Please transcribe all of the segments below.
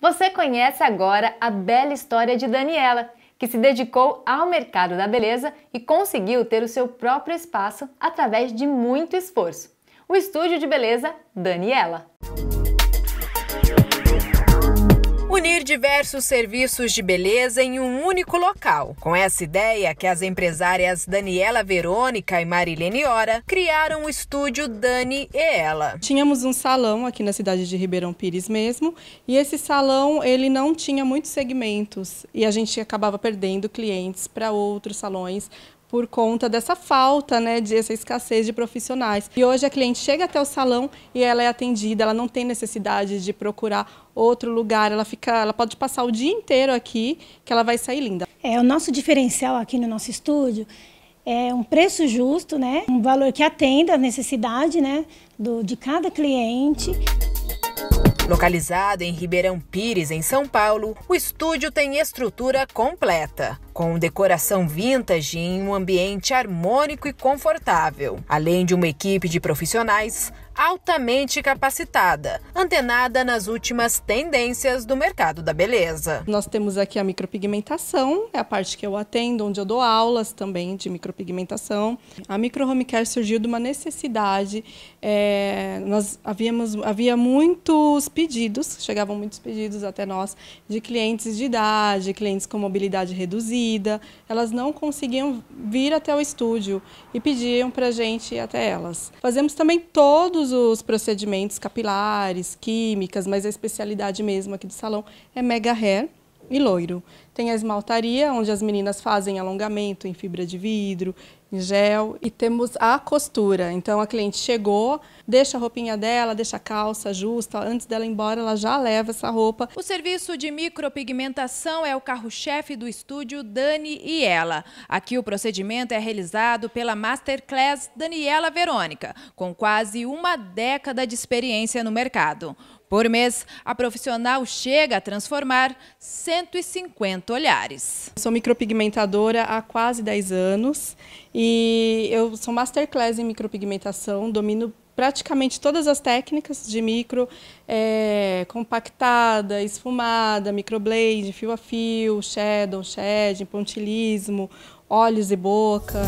Você conhece agora a bela história de Daniela, que se dedicou ao mercado da beleza e conseguiu ter o seu próprio espaço através de muito esforço. O estúdio de beleza Daniela. Unir diversos serviços de beleza em um único local. Com essa ideia que as empresárias Daniela Verônica e Marilene Hora criaram o estúdio Dani e Ela. Tínhamos um salão aqui na cidade de Ribeirão Pires mesmo, e esse salão ele não tinha muitos segmentos e a gente acabava perdendo clientes para outros salões, por conta dessa falta, né, dessa escassez de profissionais. E hoje a cliente chega até o salão e ela é atendida, ela não tem necessidade de procurar outro lugar, ela fica, ela pode passar o dia inteiro aqui que ela vai sair linda. É, o nosso diferencial aqui no nosso estúdio é um preço justo, né? Um valor que atenda a necessidade, né, do de cada cliente. Localizado em Ribeirão Pires, em São Paulo, o estúdio tem estrutura completa, com decoração vintage em um ambiente harmônico e confortável, além de uma equipe de profissionais altamente capacitada, antenada nas últimas tendências do mercado da beleza. Nós temos aqui a micropigmentação, é a parte que eu atendo, onde eu dou aulas também de micropigmentação. A micro home care surgiu de uma necessidade. É, nós havíamos, havia muitos pedidos, chegavam muitos pedidos até nós de clientes de idade, clientes com mobilidade reduzida. Elas não conseguiam vir até o estúdio e pediam para gente ir até elas. Fazemos também todos todos os procedimentos capilares, químicas, mas a especialidade mesmo aqui do salão é mega hair e loiro. Tem a esmaltaria, onde as meninas fazem alongamento em fibra de vidro, em gel. E temos a costura. Então a cliente chegou, deixa a roupinha dela, deixa a calça justa. Antes dela ir embora, ela já leva essa roupa. O serviço de micropigmentação é o carro-chefe do estúdio Dani e Ela. Aqui o procedimento é realizado pela Masterclass Daniela Verônica, com quase uma década de experiência no mercado. Por mês, a profissional chega a transformar 150 olhares. Sou micropigmentadora há quase 10 anos e eu sou masterclass em micropigmentação, domino praticamente todas as técnicas de micro, é, compactada, esfumada, microblade, fio a fio, shadow, shading, pontilismo, olhos e boca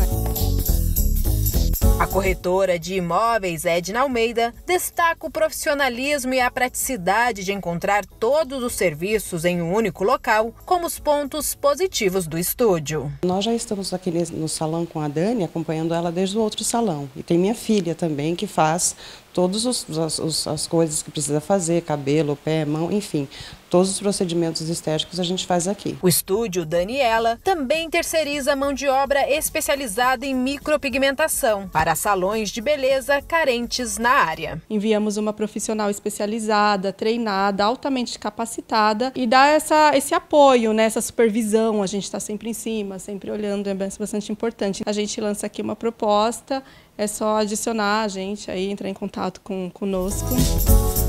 corretora de imóveis Edna Almeida destaca o profissionalismo e a praticidade de encontrar todos os serviços em um único local como os pontos positivos do estúdio. Nós já estamos aqui no salão com a Dani, acompanhando ela desde o outro salão. E tem minha filha também que faz todas as, as coisas que precisa fazer, cabelo, pé, mão, enfim, Todos os procedimentos estéticos a gente faz aqui. O estúdio Daniela também terceiriza mão de obra especializada em micropigmentação para salões de beleza carentes na área. Enviamos uma profissional especializada, treinada, altamente capacitada e dá essa, esse apoio, né, essa supervisão. A gente está sempre em cima, sempre olhando, é bastante importante. A gente lança aqui uma proposta, é só adicionar a gente aí, entrar em contato contato com, conosco.